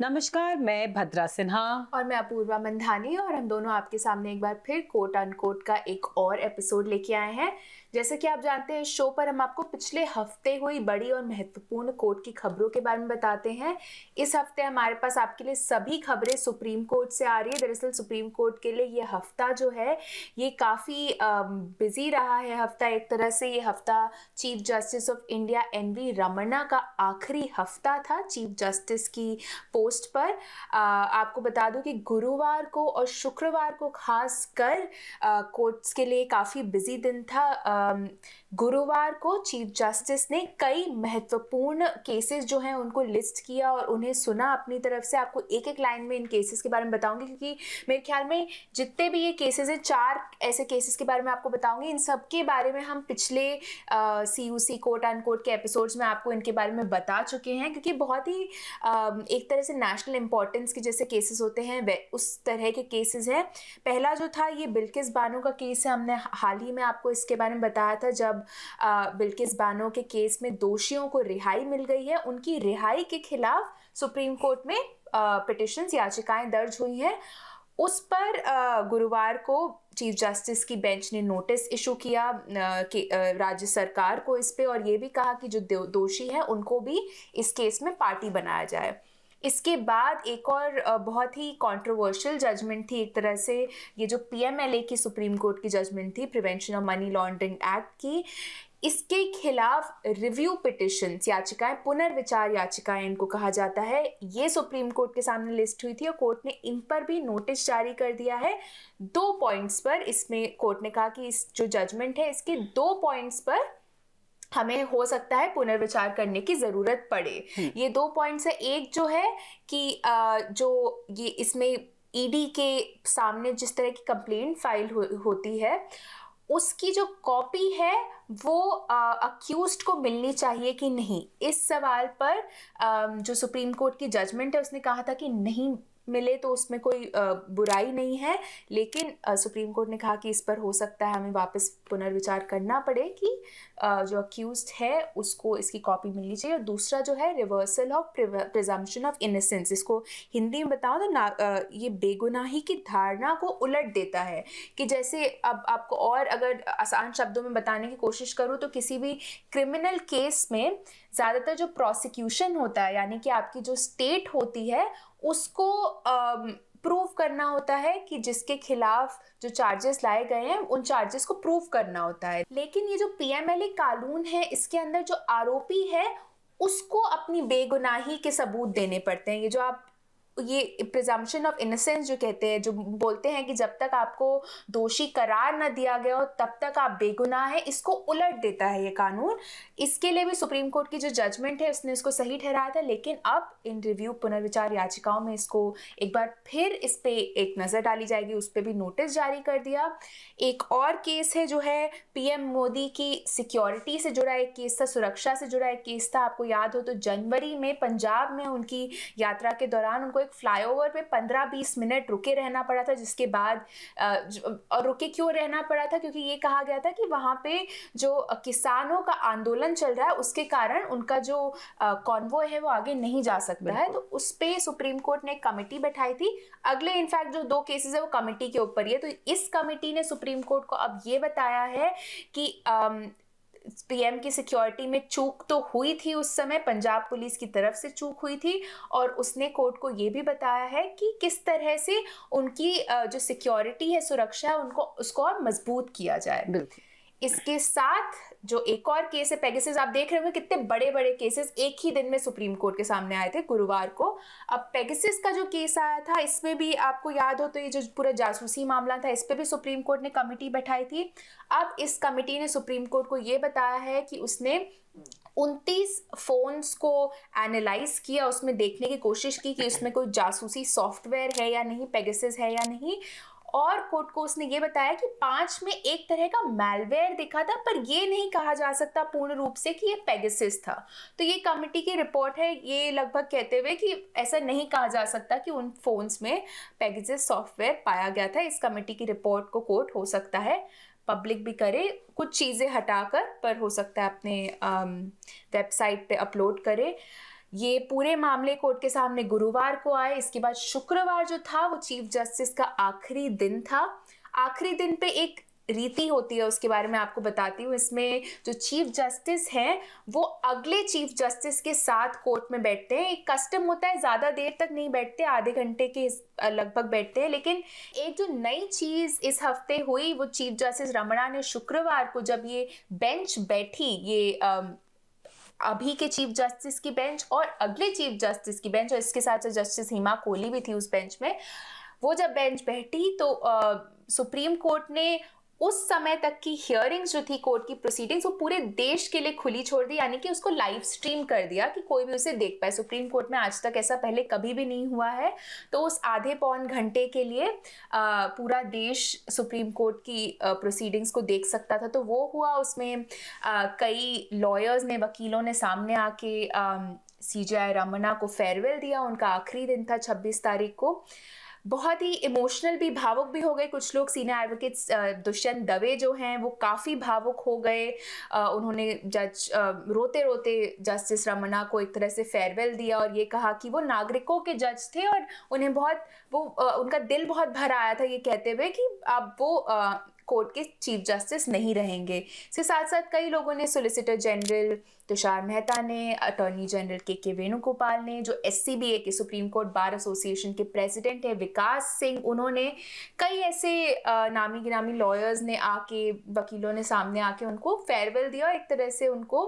नमस्कार मैं भद्रा सिन्हा और मैं अपूर्वा मंधानी और हम दोनों आपके सामने एक बार फिर कोट अनकोट का एक और एपिसोड लेके आए हैं जैसे कि आप जानते हैं शो पर हम आपको पिछले हफ्ते हुई बड़ी और महत्वपूर्ण कोर्ट की खबरों के बारे में बताते हैं इस हफ्ते हमारे पास आपके लिए सभी खबरें सुप्रीम कोर्ट से आ रही है दरअसल सुप्रीम कोर्ट के लिए ये हफ्ता जो है ये काफ़ी बिजी रहा है हफ्ता एक तरह से ये हफ्ता chief justice of India N V Ramana का आखिरी हफ्ता था चीफ जस्टिस की पोस्ट पर आ, आपको बता दूं कि गुरुवार को और शुक्रवार को खास कर कोर्ट्स के लिए काफ़ी बिजी दिन था आ, गुरुवार को चीफ जस्टिस ने कई महत्वपूर्ण केसेस जो हैं उनको लिस्ट किया और उन्हें सुना अपनी तरफ से आपको एक एक लाइन में इन केसेस के बारे में बताऊंगी क्योंकि मेरे ख्याल में जितने भी ये केसेस हैं चार ऐसे केसेस के बारे में आपको बताऊंगी इन सब के बारे में हम पिछले C U C court and court के एपिसोड्स में आपको इनके बारे में बता चुके हैं क्योंकि बहुत ही uh, एक तरह से नेशनल इंपॉर्टेंस के जैसे केसेस होते हैं वे उस तरह के केसेस हैं पहला जो था ये बिल्किस बानो का केस है हमने हाल ही में आपको इसके बारे में बताया था जब बिल्किस बानो के केस में दोषियों को रिहाई मिल गई है उनकी रिहाई के खिलाफ सुप्रीम कोर्ट में पिटिशन्स याचिकाएं दर्ज हुई हैं उस पर गुरुवार को चीफ जस्टिस की बेंच ने नोटिस इशू किया कि राज्य सरकार को इस पर और ये भी कहा कि जो दोषी है उनको भी इस केस में पार्टी बनाया जाए इसके बाद एक और बहुत ही कंट्रोवर्शियल जजमेंट थी एक तरह से ये जो पीएमएलए की सुप्रीम कोर्ट की जजमेंट थी prevention of money laundering act की इसके खिलाफ रिव्यू पिटिशन याचिकाएं पुनर्विचार याचिकाएं इनको कहा जाता है ये सुप्रीम कोर्ट के सामने लिस्ट हुई थी और कोर्ट ने इन पर भी नोटिस जारी कर दिया है दो पॉइंट्स पर इसमें कोर्ट ने कहा कि इस जो जजमेंट है इसके दो पॉइंट्स पर हमें हो सकता है पुनर्विचार करने की ज़रूरत पड़े हम्म। ये दो पॉइंट्स है एक जो है कि जो ये इसमें ईडी e के सामने जिस तरह की कंप्लेंट फाइल हो, होती है उसकी जो कॉपी है वो अक्यूज को मिलनी चाहिए कि नहीं इस सवाल पर आ, जो सुप्रीम कोर्ट की जजमेंट है उसने कहा था कि नहीं मिले तो उसमें कोई बुराई नहीं है लेकिन सुप्रीम कोर्ट ने कहा कि इस पर हो सकता है हमें वापस पुनर्विचार करना पड़े कि जो अक्यूज है उसको इसकी कॉपी मिलनी चाहिए और दूसरा जो है reversal of presumption of innocence इसको हिंदी में बताओ तो ना ये बेगुनाही की धारणा को उलट देता है कि जैसे अब आपको और अगर आसान शब्दों में बताने की कोशिश करूँ तो किसी भी क्रिमिनल केस में ज़्यादातर जो प्रोसिक्यूशन होता है यानी कि आपकी जो स्टेट होती है उसको प्रूव करना होता है कि जिसके खिलाफ जो चार्जेस लाए गए हैं उन चार्जेस को प्रूव करना होता है लेकिन ये जो पीएमएलए कानून है इसके अंदर जो आरोपी है उसको अपनी बेगुनाही के सबूत देने पड़ते हैं ये जो आप ये प्रिजम्पन ऑफ इनोसेंस जो कहते हैं जो बोलते हैं कि जब तक आपको दोषी करार ना दिया गया हो तब तक आप बेगुनाह हैं इसको उलट देता है ये कानून इसके लिए भी सुप्रीम कोर्ट की जो जजमेंट है उसने इसको सही ठहराया था लेकिन अब इन रिव्यू पुनर्विचार याचिकाओं में इसको एक बार फिर इस पर एक नज़र डाली जाएगी उस पर भी नोटिस जारी कर दिया एक और केस है जो है पीएम मोदी की सिक्योरिटी से जुड़ा एक केस था सुरक्षा से जुड़ा एक केस था आपको याद हो तो जनवरी में पंजाब में उनकी यात्रा के दौरान उनको एक फ्लाईओवर पे पंद्रह बीस मिनट रुके रहना पड़ा था जिसके बाद और रुके क्यों रहना पड़ा था क्योंकि ये कहा गया था कि वहाँ पे जो किसानों का आंदोलन चल रहा है उसके कारण उनका जो कॉन्वो है वो आगे नहीं जा सकता है तो उस पर सुप्रीम कोर्ट ने कमेटी बैठाई थी अगले इनफैक्ट जो दो केसेस है वो कमेटी के ऊपर ही है तो इस कमेटी ने सुप्रीम कोर्ट को अब ये बताया है कि पीएम की सिक्योरिटी में चूक तो हुई थी उस समय पंजाब पुलिस की तरफ से चूक हुई थी और उसने कोर्ट को ये भी बताया है कि किस तरह से उनकी जो सिक्योरिटी है सुरक्षा उनको उसको और मजबूत किया जाए बिल्कुल इसके साथ जो एक और केस है पेगसिस आप देख रहे होंगे कितने बड़े बड़े केसेस एक ही दिन में सुप्रीम कोर्ट के सामने आए थे गुरुवार को अब पेगसिस का जो केस आया था इसमें भी आपको याद हो तो ये जो पूरा जासूसी मामला था इस पर भी सुप्रीम कोर्ट ने कमेटी बैठाई थी अब इस कमेटी ने सुप्रीम कोर्ट को ये बताया है कि उसने उनतीस फ़ोन्स को एनालाइज किया उसमें देखने की कोशिश की कि उसमें कोई जासूसी सॉफ्टवेयर है या नहीं पेगसिस है या नहीं और कोर्ट को उसने ये बताया कि पांच में एक तरह का मेलवेयर दिखा था पर यह नहीं कहा जा सकता पूर्ण रूप से कि यह पेगसिस था तो ये कमिटी की रिपोर्ट है ये लगभग कहते हुए कि ऐसा नहीं कहा जा सकता कि उन फोन्स में पेगसिस सॉफ्टवेयर पाया गया था इस कमिटी की रिपोर्ट को कोर्ट हो सकता है पब्लिक भी करे कुछ चीज़ें हटाकर पर हो सकता है अपने वेबसाइट पे अपलोड करे ये पूरे मामले कोर्ट के सामने गुरुवार को आए इसके बाद शुक्रवार जो था वो चीफ जस्टिस का आखिरी दिन था आखिरी दिन पे एक रीति होती है उसके बारे में आपको बताती हूँ इसमें जो चीफ जस्टिस हैं वो अगले चीफ जस्टिस के साथ कोर्ट में बैठते हैं एक कस्टम होता है ज़्यादा देर तक नहीं बैठते आधे घंटे के लगभग बैठते हैं लेकिन एक जो नई चीज़ इस हफ्ते हुई वो चीफ जस्टिस रमणा ने शुक्रवार को जब ये बेंच बैठी ये अभी के चीफ जस्टिस की बेंच और अगले चीफ जस्टिस की बेंच और इसके साथ साथ जस्टिस हिमा कोहली भी थी उस बेंच में वो जब बेंच बैठी तो आ, सुप्रीम कोर्ट ने उस समय तक की हियरिंग्स जो थी कोर्ट की प्रोसीडिंग्स वो पूरे देश के लिए खुली छोड़ दी यानी कि उसको लाइव स्ट्रीम कर दिया कि कोई भी उसे देख पाए सुप्रीम कोर्ट में आज तक ऐसा पहले कभी भी नहीं हुआ है तो उस आधे पौन घंटे के लिए आ, पूरा देश सुप्रीम कोर्ट की प्रोसीडिंग्स को देख सकता था तो वो हुआ उसमें आ, कई लॉयर्स ने वकीलों ने सामने आके सी जे आई रमना को फेयरवेल दिया उनका आखिरी दिन था छब्बीस तारीख को बहुत ही इमोशनल भी भावुक भी हो गए कुछ लोग सीनियर एडवोकेट्स दुष्यंत दवे जो हैं वो काफ़ी भावुक हो गए उन्होंने जज रोते रोते जस्टिस रमना को एक तरह से फेयरवेल दिया और ये कहा कि वो नागरिकों के जज थे और उन्हें बहुत वो उनका दिल बहुत भरा आया था ये कहते हुए कि अब वो कोर्ट के चीफ जस्टिस नहीं रहेंगे इसके साथ साथ कई लोगों ने सोलिसिटर जनरल तुषार मेहता ने अटॉर्नी जनरल के के वेणुगोपाल ने जो एस के सुप्रीम कोर्ट बार एसोसिएशन के प्रेसिडेंट है विकास सिंह उन्होंने कई ऐसे नामी गिरामी लॉयर्स ने आके वकीलों ने सामने आके उनको फेयरवेल दिया एक तरह से उनको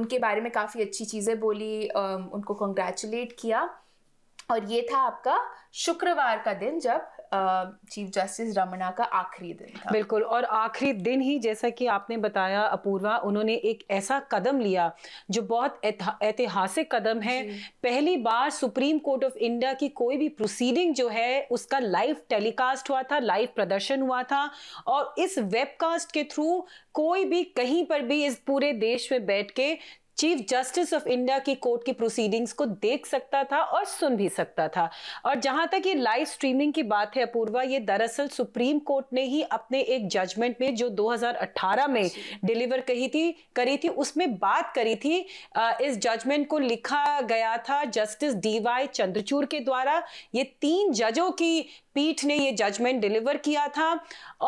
उनके बारे में काफ़ी अच्छी चीज़ें बोली उनको कंग्रेचुलेट किया और ये था आपका शुक्रवार का दिन जब चीफ जस्टिस रमना का आखिरी दिन था बिल्कुल और आखिरी दिन ही जैसा कि आपने बताया अपूर्वा उन्होंने एक ऐसा कदम लिया जो बहुत ऐतिहासिक कदम है पहली बार सुप्रीम कोर्ट ऑफ इंडिया की कोई भी प्रोसीडिंग जो है उसका लाइव टेलीकास्ट हुआ था लाइव प्रदर्शन हुआ था और इस वेबकास्ट के थ्रू कोई भी कहीं पर भी इस पूरे देश में बैठ के चीफ जस्टिस ऑफ इंडिया की कोर्ट की प्रोसीडिंग्स को देख सकता था और सुन भी सकता था और जहां तक ये लाइव स्ट्रीमिंग की बात है अपूर्वा ये दरअसल सुप्रीम कोर्ट ने ही अपने एक जजमेंट में जो 2018 में डिलीवर कही थी करी थी उसमें बात करी थी इस जजमेंट को लिखा गया था जस्टिस डी वाई चंद्रचूड़ के द्वारा ये तीन जजों की पीठ ने ये जजमेंट डिलीवर किया था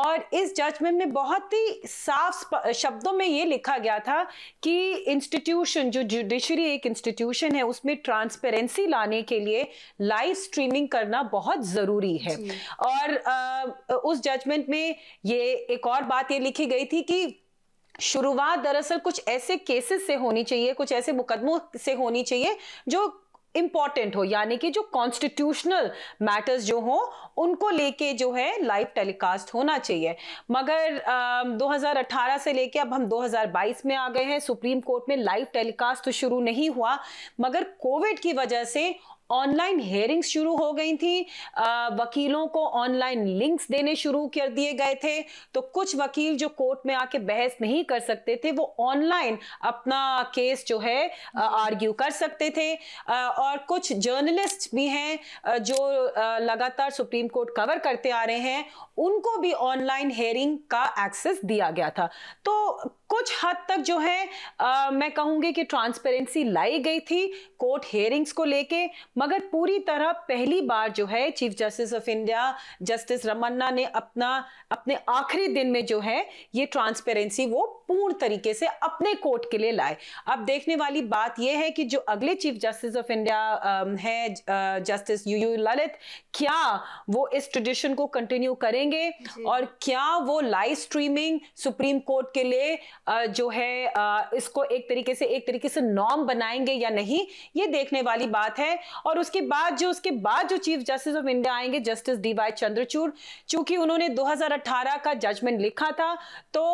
और इस जजमेंट में बहुत ही साफ शब्दों में ये लिखा गया था कि इंस्टीट्यूशन जो जुडिशरी एक इंस्टीट्यूशन है उसमें ट्रांसपेरेंसी लाने के लिए लाइव स्ट्रीमिंग करना बहुत ज़रूरी है और आ, उस जजमेंट में ये एक और बात ये लिखी गई थी कि शुरुआत दरअसल कुछ ऐसे केसेस से होनी चाहिए कुछ ऐसे मुकदमों से होनी चाहिए जो इम्पॉर्टेंट हो यानी कि जो कॉन्स्टिट्यूशनल मैटर्स जो हो उनको लेके जो है लाइव टेलीकास्ट होना चाहिए मगर आ, 2018 से लेके अब हम 2022 में आ गए हैं सुप्रीम कोर्ट में लाइव टेलीकास्ट तो शुरू नहीं हुआ मगर कोविड की वजह से ऑनलाइन हेयरिंग्स शुरू हो गई थी वकीलों को ऑनलाइन लिंक्स देने शुरू कर दिए गए थे तो कुछ वकील जो कोर्ट में आके बहस नहीं कर सकते थे वो ऑनलाइन अपना केस जो है आर्ग्यू कर सकते थे और कुछ जर्नलिस्ट भी हैं जो लगातार सुप्रीम कोर्ट कवर करते आ रहे हैं उनको भी ऑनलाइन हेयरिंग का एक्सेस दिया गया था तो कुछ हद तक जो है आ, मैं कहूंगी कि ट्रांसपेरेंसी लाई गई थी कोर्ट हेयरिंग्स को लेके मगर पूरी तरह पहली बार जो है chief justice of India justice Ramana ने अपना अपने आखिरी दिन में जो है ये ट्रांसपेरेंसी वो पूर्ण तरीके से अपने कोर्ट के लिए लाए अब देखने वाली बात यह है कि जो अगले चीफ जस्टिस ऑफ इंडिया है जस्टिस यू यू ललित क्या वो इस ट्रेडिशन को कंटिन्यू करेंगे और क्या वो लाइव स्ट्रीमिंग सुप्रीम कोर्ट के लिए जो है इसको एक तरीके से एक तरीके से नॉर्म बनाएंगे या नहीं ये देखने वाली बात है और उसके बाद जो उसके बाद जो चीफ जस्टिस ऑफ इंडिया आएंगे जस्टिस डी वाई चंद्रचूड़ चूंकि उन्होंने 2018 का जजमेंट लिखा था तो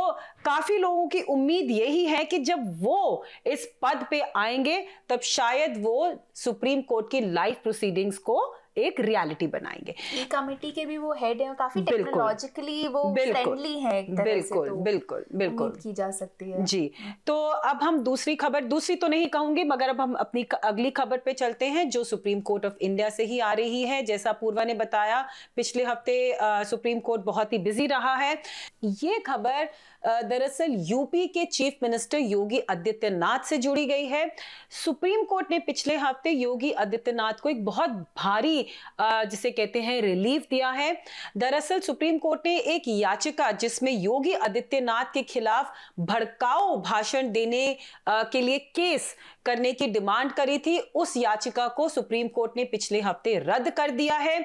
काफी लोगों की उम्मीद यही है कि जब वो इस पद पे आएंगे तब शायद वो सुप्रीम कोर्ट की लाइफ प्रोसीडिंग्स को एक रियलिटी बनाएंगे कमेटी के भी वो हेड हैं काफी टेक्नोलॉजिकली वो फ्रेंडली हैं बिल्कुल तो बिल्कुल बिल्कुल की जा सकती है जी तो अब हम दूसरी खबर दूसरी तो नहीं कहूंगी मगर अब हम अपनी अगली खबर पे चलते हैं जो सुप्रीम कोर्ट ऑफ इंडिया से ही आ रही है जैसा पूर्वा ने बताया पिछले हफ्ते सुप्रीम कोर्ट बहुत ही बिजी रहा है ये खबर दरअसल यूपी के चीफ मिनिस्टर योगी आदित्यनाथ से जुड़ी गई है सुप्रीम कोर्ट ने पिछले हफ्ते योगी आदित्यनाथ को एक बहुत भारी जिसे कहते हैं रिलीफ दिया है दरअसल सुप्रीम कोर्ट ने एक याचिका जिसमें योगी आदित्यनाथ के खिलाफ भड़काऊ भाषण देने के लिए केस करने की डिमांड करी थी उस याचिका को सुप्रीम कोर्ट ने पिछले हफ्ते रद्द कर दिया है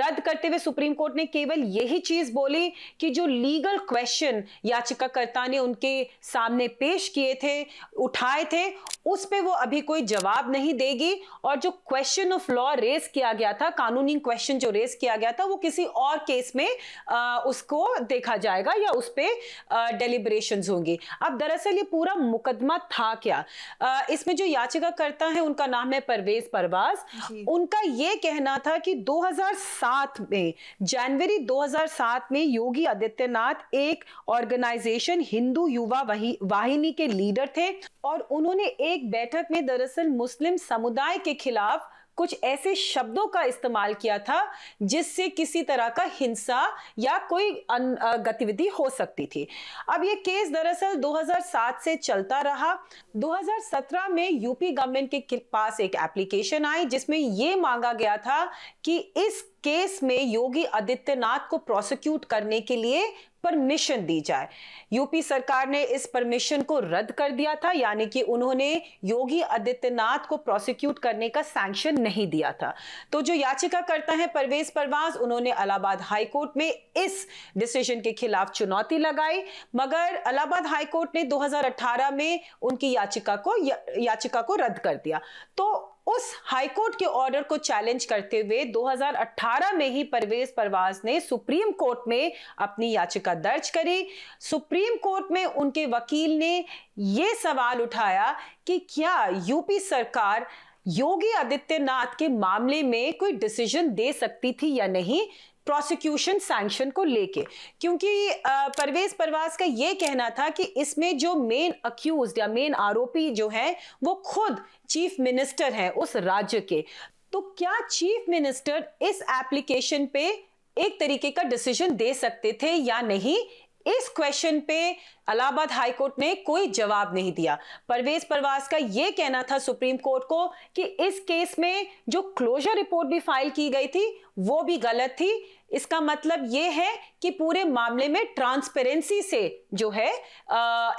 रद्द करते हुए सुप्रीम कोर्ट ने केवल यही चीज बोली कि जो लीगल क्वेश्चन याचिकाकर्ता ने उनके सामने पेश किए थे उठाए थे उस पर वो अभी कोई जवाब नहीं देगी और जो क्वेश्चन ऑफ लॉ रेज किया गया था कानूनी क्वेश्चन जो रेज किया गया था वो किसी और केस में आ, उसको देखा जाएगा या उस पर डेलिब्रेशन होंगी अब दरअसल ये पूरा मुकदमा था क्या इसमें जो याचिकाकर्ता है उनका नाम है परवेज परवाज उनका ये कहना था कि 2007 में जनवरी 2007 में योगी आदित्यनाथ एक ऑर्गेनाइजेशन हिंदू युवा वाहिनी के लीडर थे और उन्होंने एक बैठक में दरअसल मुस्लिम समुदाय के खिलाफ कुछ ऐसे शब्दों का इस्तेमाल किया था जिससे किसी तरह का हिंसा या कोई गतिविधि हो सकती थी अब ये केस दरअसल 2007 से चलता रहा 2017 में यूपी गवर्नमेंट के पास एक एप्लीकेशन आई जिसमें ये मांगा गया था कि इस केस में योगी आदित्यनाथ को प्रोसिक्यूट करने के लिए परमिशन दी जाए यूपी सरकार ने इस परमिशन को रद्द कर दिया था यानी कि उन्होंने योगी आदित्यनाथ को प्रोसिक्यूट करने का सैंक्शन नहीं दिया था तो जो याचिकाकर्ता है परवेज परवाज उन्होंने अलाहाबाद हाईकोर्ट में इस डिसीजन के खिलाफ चुनौती लगाई मगर अलाहाबाद हाईकोर्ट ने 2018 में उनकी याचिका को या, याचिका को रद्द कर दिया तो उस हाई कोर्ट के ऑर्डर को चैलेंज करते हुए 2018 में ही परवेज परवाज ने सुप्रीम कोर्ट में अपनी याचिका दर्ज करी सुप्रीम कोर्ट में उनके वकील ने ये सवाल उठाया कि क्या यूपी सरकार योगी आदित्यनाथ के मामले में कोई डिसीजन दे सकती थी या नहीं प्रोसिक्यूशन सैंक्शन को लेके क्योंकि परवेज परवास का ये कहना था कि इसमें जो मेन अक्यूज या मेन आरोपी जो है वो खुद चीफ मिनिस्टर है उस राज्य के तो क्या चीफ मिनिस्टर इस एप्लीकेशन पे एक तरीके का डिसीजन दे सकते थे या नहीं इस क्वेश्चन पे अलाहाबाद हाईकोर्ट ने कोई जवाब नहीं दिया परवेज परवास का यह कहना था सुप्रीम कोर्ट को कि इस केस में जो क्लोजर रिपोर्ट भी फाइल की गई थी वो भी गलत थी इसका मतलब यह है कि पूरे मामले में ट्रांसपेरेंसी से जो है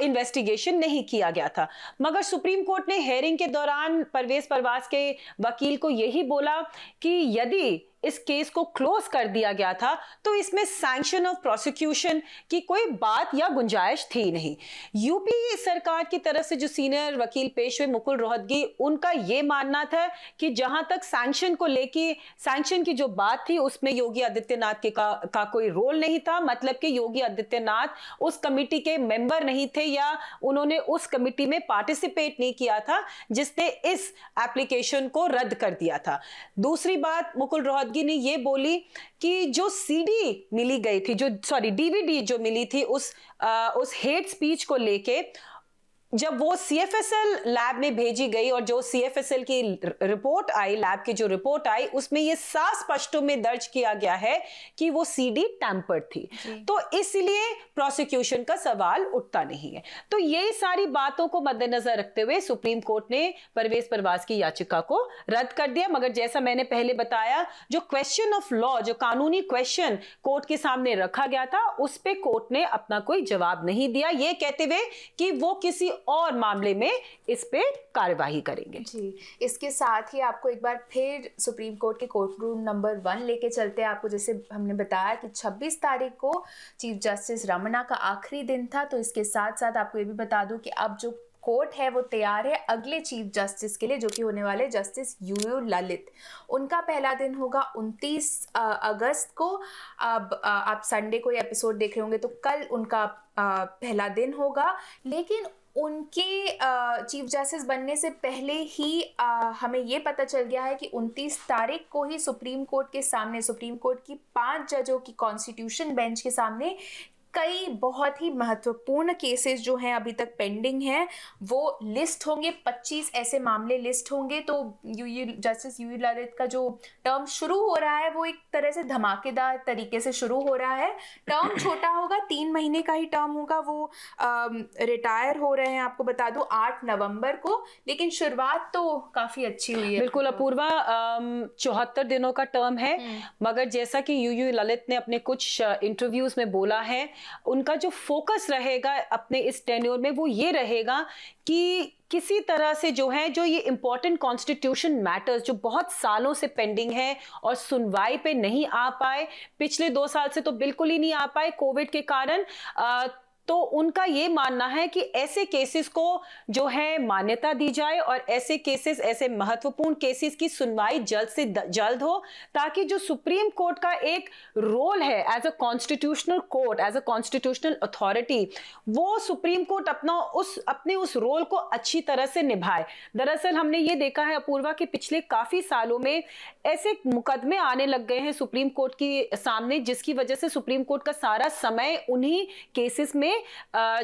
इन्वेस्टिगेशन नहीं किया गया था मगर सुप्रीम कोर्ट ने हेयरिंग के दौरान परवेज परवास के वकील को यही बोला कि यदि इस केस को क्लोज कर दिया गया था तो इसमें सैंक्शन ऑफ प्रोसिक्यूशन की कोई बात या गुंजाइश थी नहीं यूपी सरकार की तरफ से जो सीनियर वकील पेश हुए मुकुल रोहतगी उनका ये मानना था कि जहां तक सैंक्शन को लेके सैंक्शन की जो बात थी उसमें योगी आदित्य आदित्यनाथ के का, का कोई रोल नहीं था मतलब कि योगी आदित्यनाथ उस कमेटी के मेंबर नहीं थे या उन्होंने उस कमेटी में पार्टिसिपेट नहीं किया था जिसने इस एप्लीकेशन को रद्द कर दिया था दूसरी बात मुकुल रोहतगी ने यह बोली कि जो सीडी मिली गई थी जो सॉरी डीवीडी जो मिली थी उस आ, उस हेट स्पीच को लेके जब वो सी लैब में भेजी गई और जो सी की रिपोर्ट आई लैब की जो रिपोर्ट आई उसमें ये साफ स्पष्टों में दर्ज किया गया है कि वो सीडी टैंपर्ड थी तो इसलिए प्रोसिक्यूशन का सवाल उठता नहीं है तो ये सारी बातों को मद्देनजर रखते हुए सुप्रीम कोर्ट ने परवेज परवास की याचिका को रद्द कर दिया मगर जैसा मैंने पहले बताया जो क्वेश्चन ऑफ लॉ जो कानूनी क्वेश्चन कोर्ट के सामने रखा गया था उस पर कोर्ट ने अपना कोई जवाब नहीं दिया ये कहते हुए कि वो किसी और मामले में इस पे कार्यवाही करेंगे जी इसके साथ ही आपको एक बार फिर सुप्रीम कोर्ट के कोर्ट रूम नंबर वन लेके चलते हैं आपको जैसे हमने बताया कि 26 तारीख को चीफ जस्टिस रमना का आखिरी दिन था तो इसके साथ साथ आपको ये भी बता दूं कि अब जो कोर्ट है वो तैयार है अगले चीफ जस्टिस के लिए जो कि होने वाले जस्टिस यू यू ललित उनका पहला दिन होगा 29 अगस्त को अब आप संडे को ये एपिसोड देख रहे होंगे तो कल उनका पहला दिन होगा लेकिन उनके चीफ जस्टिस बनने से पहले ही हमें ये पता चल गया है कि 29 तारीख को ही सुप्रीम कोर्ट के सामने सुप्रीम कोर्ट की पांच जजों की कॉन्स्टिट्यूशन बेंच के सामने कई बहुत ही महत्वपूर्ण केसेस जो हैं अभी तक पेंडिंग हैं वो लिस्ट होंगे 25 ऐसे मामले लिस्ट होंगे तो U U justice U U Lalit का जो टर्म शुरू हो रहा है वो एक तरह से धमाकेदार तरीके से शुरू हो रहा है टर्म छोटा होगा तीन महीने का ही टर्म होगा वो रिटायर हो रहे हैं आपको बता दूँ आठ नवम्बर को लेकिन शुरुआत तो काफ़ी अच्छी हुई है बिल्कुल अपूर्वा चौहत्तर दिनों का टर्म है हम्म। मगर जैसा कि यू यू ललित ने अपने कुछ इंटरव्यूज में बोला है उनका जो फोकस रहेगा अपने इस टेन्योर में वो ये रहेगा कि किसी तरह से जो है जो ये इम्पोर्टेंट कॉन्स्टिट्यूशन मैटर्स जो बहुत सालों से पेंडिंग है और सुनवाई पे नहीं आ पाए पिछले दो साल से तो बिल्कुल ही नहीं आ पाए कोविड के कारण आ, तो उनका ये मानना है कि ऐसे केसेस को जो है मान्यता दी जाए और ऐसे केसेस ऐसे महत्वपूर्ण केसेस की सुनवाई जल्द से जल्द हो ताकि जो सुप्रीम कोर्ट का एक रोल है as a constitutional court as a constitutional authority वो सुप्रीम कोर्ट अपना उस अपने उस रोल को अच्छी तरह से निभाए दरअसल हमने ये देखा है अपूर्वा कि पिछले काफ़ी सालों में ऐसे मुकदमे आने लग गए हैं सुप्रीम कोर्ट के सामने जिसकी वजह से सुप्रीम कोर्ट का सारा समय उन्हीं केसेस में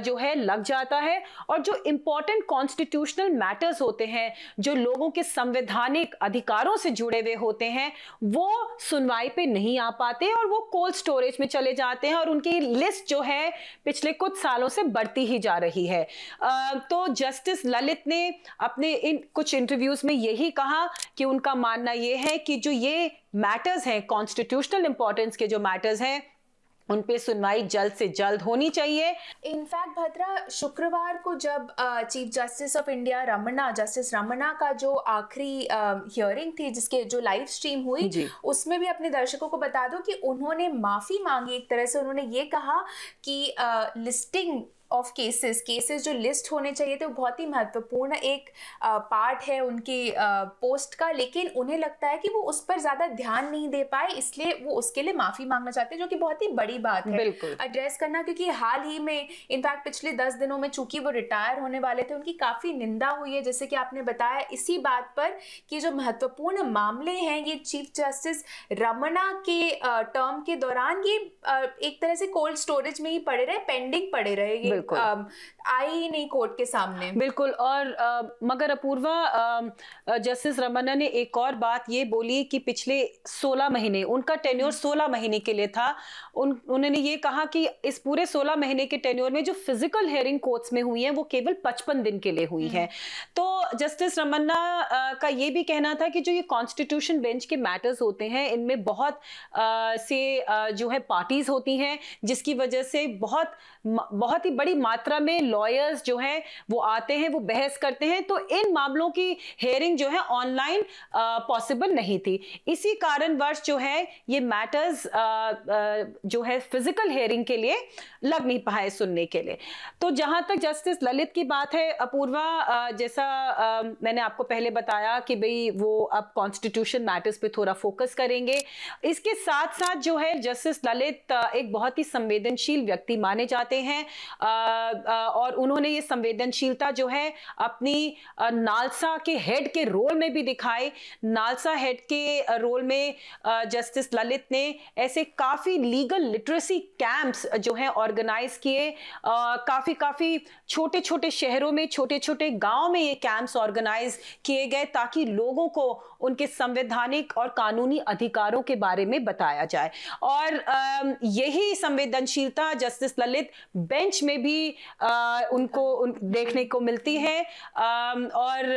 जो है लग जाता है और जो इम्पोर्टेंट कॉन्स्टिट्यूशनल मैटर्स होते हैं जो लोगों के संवैधानिक अधिकारों से जुड़े हुए होते हैं वो सुनवाई पे नहीं आ पाते और वो कोल्ड स्टोरेज में चले जाते हैं और उनकी लिस्ट जो है पिछले कुछ सालों से बढ़ती ही जा रही है तो जस्टिस ललित ने अपने इन कुछ इंटरव्यूज में यही कहा कि उनका मानना यह है कि जो ये मैटर्स हैं कॉन्स्टिट्यूशनल इंपॉर्टेंस के जो मैटर्स हैं उन पे सुनवाई जल्द से जल्द होनी चाहिए इनफैक्ट भद्रा शुक्रवार को जब chief justice of India Ramana justice Ramana का जो आखिरी हियरिंग थी जिसके जो लाइव स्ट्रीम हुई उसमें भी अपने दर्शकों को बता दो कि उन्होंने माफी मांगी एक तरह से उन्होंने ये कहा कि लिस्टिंग ऑफ केसेस केसेस जो लिस्ट होने चाहिए थे वो बहुत ही महत्वपूर्ण एक पार्ट है उनकी पोस्ट का लेकिन उन्हें लगता है कि वो उस पर ज़्यादा ध्यान नहीं दे पाए इसलिए वो उसके लिए माफ़ी मांगना चाहते हैं जो कि बहुत ही बड़ी बात है एड्रेस करना क्योंकि हाल ही में इनफैक्ट पिछले दस दिनों में चूंकि वो रिटायर होने वाले थे उनकी काफ़ी निंदा हुई है जैसे कि आपने बताया इसी बात पर कि जो महत्वपूर्ण मामले हैं ये चीफ जस्टिस रमना के टर्म के दौरान ये एक तरह से कोल्ड स्टोरेज में ही पड़े रहे पेंडिंग पड़े रहे ये बिल्कुल आई नहीं कोर्ट के सामने बिल्कुल और आ, मगर अपूर्वा जस्टिस रमन्ना ने एक और बात ये बोली कि पिछले 16 महीने उनका टेन्योर 16 हम्म। महीने के लिए था उन उन्होंने ये कहा कि इस पूरे 16 महीने के टेन्योर में जो फिजिकल हेयरिंग कोर्ट्स में हुई है वो केवल 55 दिन के लिए हुई हम्म। है तो जस्टिस रमन्ना का ये भी कहना था कि जो ये कॉन्स्टिट्यूशन बेंच के मैटर्स होते हैं इनमें बहुत आ, से आ, जो है पार्टीज होती हैं जिसकी वजह से बहुत बहुत ही बड़ी बड़ी मात्रा में लॉयर्स जो हैं वो आते हैं वो बहस करते हैं तो इन मामलों की हेयरिंग जो है ऑनलाइन पॉसिबल नहीं थी इसी कारणवश जो है ये मैटर्स जो है फिजिकल हेयरिंग के लिए लग नहीं पाए सुनने के लिए तो जहां तक जस्टिस ललित की बात है अपूर्वा जैसा मैंने आपको पहले बताया कि भाई वो अब कॉन्स्टिट्यूशन मैटर्स पे थोड़ा फोकस करेंगे इसके साथ साथ जो है जस्टिस ललित एक बहुत ही संवेदनशील व्यक्ति माने जाते हैं आ, और उन्होंने ये संवेदनशीलता जो है अपनी नालसा के हेड के रोल में भी दिखाई नालसा हेड के रोल में जस्टिस ललित ने ऐसे काफ़ी लीगल लिटरेसी कैंप्स जो हैं ऑर्गेनाइज किए काफ़ी काफ़ी छोटे छोटे शहरों में छोटे छोटे गाँव में ये कैंप्स ऑर्गेनाइज किए गए ताकि लोगों को उनके संवैधानिक और कानूनी अधिकारों के बारे में बताया जाए और यही संवेदनशीलता जस्टिस ललित बेंच में भी उनको देखने को मिलती है और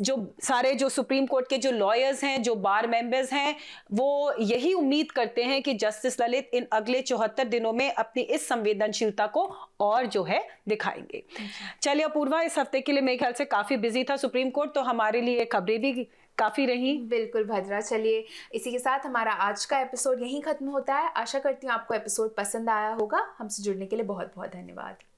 जो सारे जो सुप्रीम कोर्ट के जो लॉयर्स हैं जो बार मेंबर्स हैं वो यही उम्मीद करते हैं कि जस्टिस ललित इन अगले चौहत्तर दिनों में अपनी इस संवेदनशीलता को और जो है दिखाएंगे चलिए अपूर्वा इस हफ्ते के लिए मेरे ख्याल से काफी बिजी था सुप्रीम कोर्ट तो हमारे लिए खबरें भी काफ़ी रही बिल्कुल भद्रा चलिए इसी के साथ हमारा आज का एपिसोड यहीं खत्म होता है आशा करती हूँ आपको एपिसोड पसंद आया होगा हमसे जुड़ने के लिए बहुत बहुत धन्यवाद